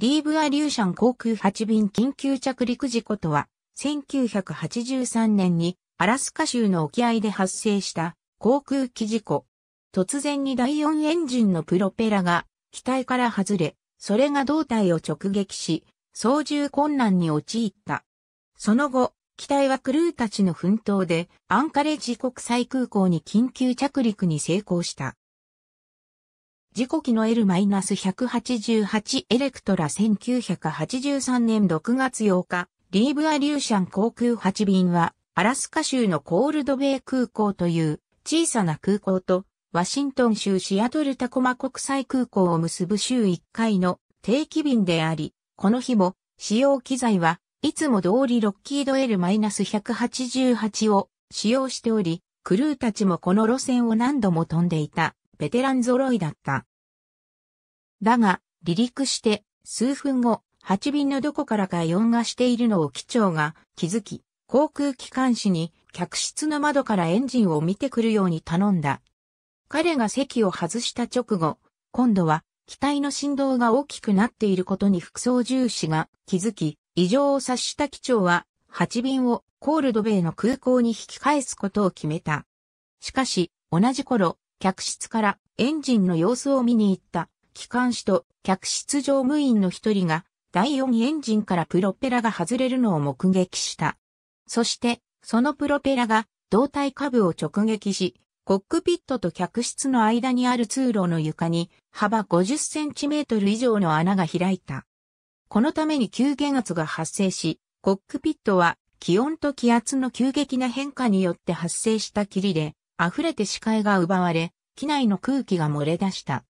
リーブアリューシャン航空8便緊急着陸事故とは、1983年にアラスカ州の沖合で発生した航空機事故。突然に第4エンジンのプロペラが機体から外れ、それが胴体を直撃し、操縦困難に陥った。その後、機体はクルーたちの奮闘でアンカレッジ国際空港に緊急着陸に成功した。事故機の L-188 エレクトラ1983年6月8日、リーブアリューシャン航空8便は、アラスカ州のコールドベイ空港という小さな空港と、ワシントン州シアトルタコマ国際空港を結ぶ週1回の定期便であり、この日も使用機材はいつも通りロッキード L-188 を使用しており、クルーたちもこの路線を何度も飛んでいた。ベテラン揃いだった。だが、離陸して数分後、8便のどこからか4がしているのを機長が気づき、航空機関士に客室の窓からエンジンを見てくるように頼んだ。彼が席を外した直後、今度は機体の振動が大きくなっていることに副操縦士が気づき、異常を察した機長は8便をコールドベイの空港に引き返すことを決めた。しかし、同じ頃、客室からエンジンの様子を見に行った機関士と客室乗務員の一人が第4エンジンからプロペラが外れるのを目撃した。そして、そのプロペラが胴体下部を直撃し、コックピットと客室の間にある通路の床に幅50センチメートル以上の穴が開いた。このために急減圧が発生し、コックピットは気温と気圧の急激な変化によって発生した霧で溢れて視界が奪われ、機内の空気が漏れ出した。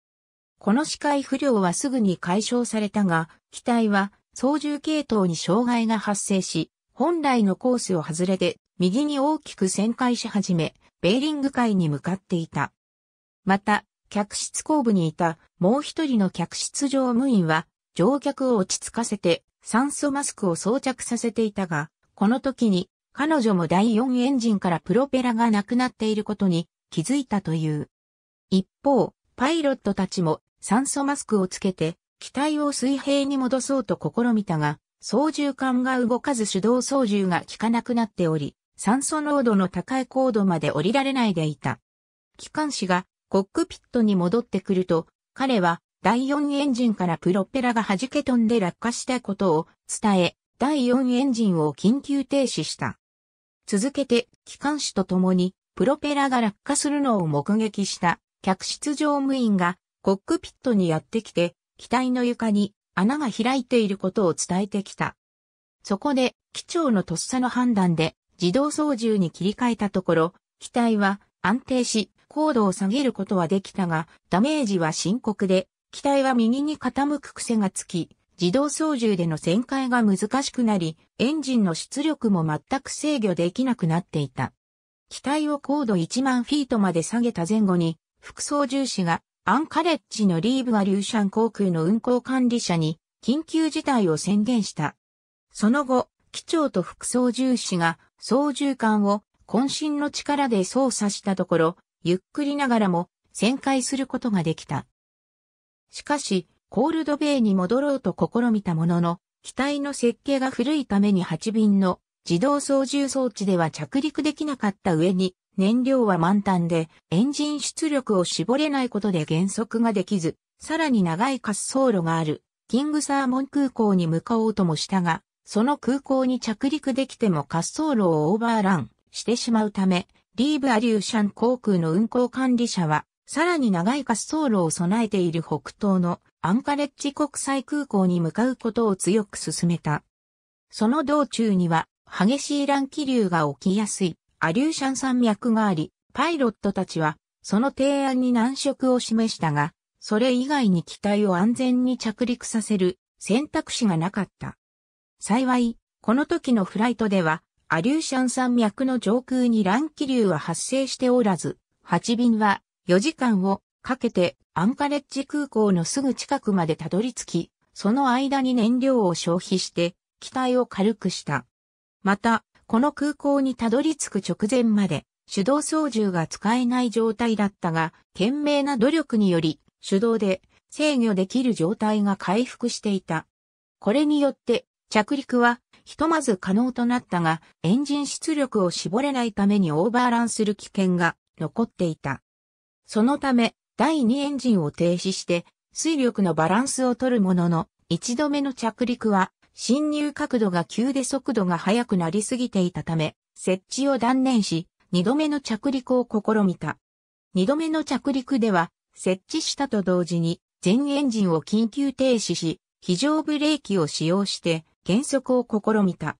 この視界不良はすぐに解消されたが、機体は操縦系統に障害が発生し、本来のコースを外れて右に大きく旋回し始め、ベーリング海に向かっていた。また、客室後部にいたもう一人の客室乗務員は、乗客を落ち着かせて酸素マスクを装着させていたが、この時に彼女も第4エンジンからプロペラがなくなっていることに気づいたという。一方、パイロットたちも酸素マスクをつけて機体を水平に戻そうと試みたが、操縦桿が動かず手動操縦が効かなくなっており、酸素濃度の高い高度まで降りられないでいた。機関士がコックピットに戻ってくると、彼は第4エンジンからプロペラが弾け飛んで落下したことを伝え、第4エンジンを緊急停止した。続けて機関士と共にプロペラが落下するのを目撃した客室乗務員がコックピットにやってきて機体の床に穴が開いていることを伝えてきた。そこで機長のとっさの判断で自動操縦に切り替えたところ、機体は安定し高度を下げることはできたがダメージは深刻で機体は右に傾く癖がつき自動操縦での旋回が難しくなり、エンジンの出力も全く制御できなくなっていた。機体を高度1万フィートまで下げた前後に、副操縦士がアンカレッジのリーブアリューシャン航空の運航管理者に緊急事態を宣言した。その後、機長と副操縦士が操縦艦を渾身の力で操作したところ、ゆっくりながらも旋回することができた。しかし、コールドベイに戻ろうと試みたものの、機体の設計が古いために8便の自動操縦装置では着陸できなかった上に、燃料は満タンでエンジン出力を絞れないことで減速ができず、さらに長い滑走路がある、キングサーモン空港に向かおうともしたが、その空港に着陸できても滑走路をオーバーランしてしまうため、リーブ・アリューシャン航空の運航管理者は、さらに長い滑走路を備えている北東のアンカレッジ国際空港に向かうことを強く勧めた。その道中には激しい乱気流が起きやすいアリューシャン山脈があり、パイロットたちはその提案に難色を示したが、それ以外に機体を安全に着陸させる選択肢がなかった。幸い、この時のフライトでは、アリューシャン山脈の上空に乱気流は発生しておらず、8便は4時間をかけてアンカレッジ空港のすぐ近くまでたどり着き、その間に燃料を消費して機体を軽くした。また、この空港にたどり着く直前まで手動操縦が使えない状態だったが、懸命な努力により手動で制御できる状態が回復していた。これによって着陸はひとまず可能となったが、エンジン出力を絞れないためにオーバーランする危険が残っていた。そのため、第2エンジンを停止して、水力のバランスを取るものの、一度目の着陸は、侵入角度が急で速度が速くなりすぎていたため、設置を断念し、二度目の着陸を試みた。二度目の着陸では、設置したと同時に、全エンジンを緊急停止し、非常ブレーキを使用して、減速を試みた。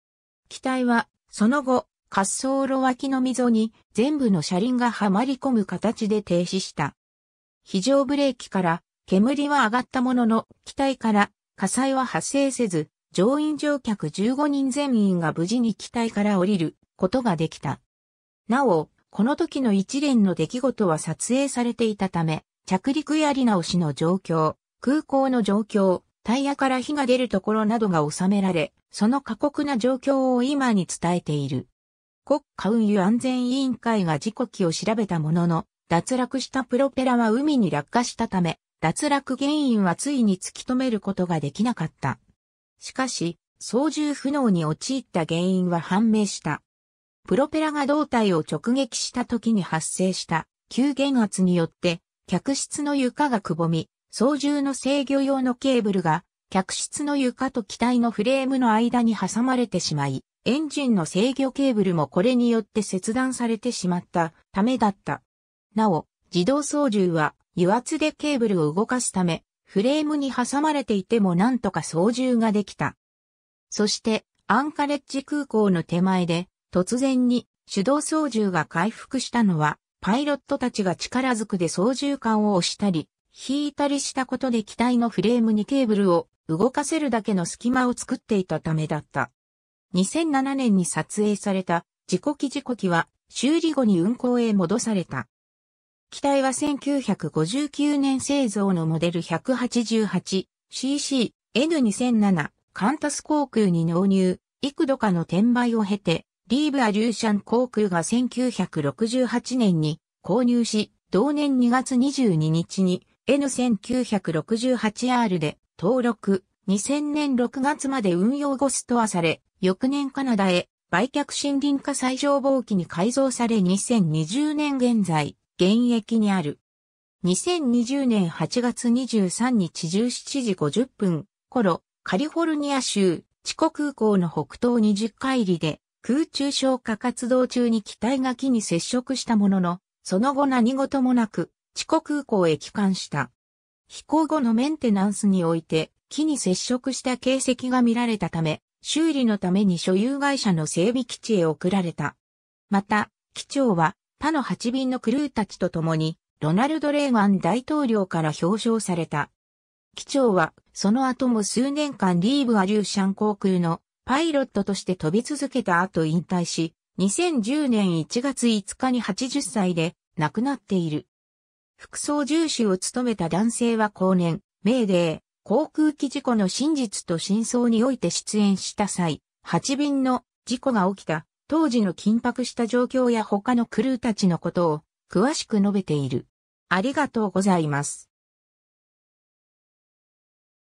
機体は、その後、滑走路脇の溝に全部の車輪がはまり込む形で停止した。非常ブレーキから煙は上がったものの機体から火災は発生せず、乗員乗客15人全員が無事に機体から降りることができた。なお、この時の一連の出来事は撮影されていたため、着陸やり直しの状況、空港の状況、タイヤから火が出るところなどが収められ、その過酷な状況を今に伝えている。国家運輸安全委員会が事故機を調べたものの、脱落したプロペラは海に落下したため、脱落原因はついに突き止めることができなかった。しかし、操縦不能に陥った原因は判明した。プロペラが胴体を直撃した時に発生した急減圧によって、客室の床がくぼみ、操縦の制御用のケーブルが、客室の床と機体のフレームの間に挟まれてしまい、エンジンの制御ケーブルもこれによって切断されてしまったためだった。なお、自動操縦は油圧でケーブルを動かすため、フレームに挟まれていてもなんとか操縦ができた。そして、アンカレッジ空港の手前で、突然に手動操縦が回復したのは、パイロットたちが力ずくで操縦桿を押したり、引いたりしたことで機体のフレームにケーブルを動かせるだけの隙間を作っていたためだった。2007年に撮影された事故機事故機は修理後に運行へ戻された。機体は1959年製造のモデル 188cc N2007 カンタス航空に納入、幾度かの転売を経て、リーブ・アリューシャン航空が1968年に購入し、同年2月22日に N1968R で登録、2000年6月まで運用後ストアされ、翌年カナダへ売却森林化最上防機に改造され2020年現在、現役にある。2020年8月23日17時50分頃、カリフォルニア州、チコ空港の北東20海里で、空中消火活動中に機体が木に接触したものの、その後何事もなく、チコ空港へ帰還した。飛行後のメンテナンスにおいて、木に接触した形跡が見られたため、修理のために所有会社の整備基地へ送られた。また、機長は他の8便のクルーたちと共に、ロナルド・レーガン大統領から表彰された。機長は、その後も数年間リーブ・アリューシャン航空のパイロットとして飛び続けた後引退し、2010年1月5日に80歳で亡くなっている。副操縦士を務めた男性は後年、メーデー、航空機事故の真実と真相において出演した際、8便の事故が起きた当時の緊迫した状況や他のクルーたちのことを詳しく述べている。ありがとうございます。